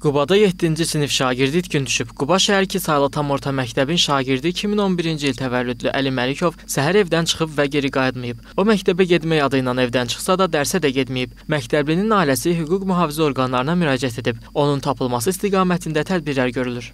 Qubada 7-ci sinif şagirdi itkin düşüb. Quba şəhər 2 saylı tam orta məktəbin şagirdi 2011-ci il təvəllüdlü Əli Məlikov səhər evdən çıxıb və geri qayıtmayıb. O məktəbə getmək adı ilə evdən çıxsa da dərsə də getməyib. Məktəblinin ailəsi hüquq mühafizə orqanlarına müraciət edib. Onun tapılması istiqamətində tədbirlər görülür.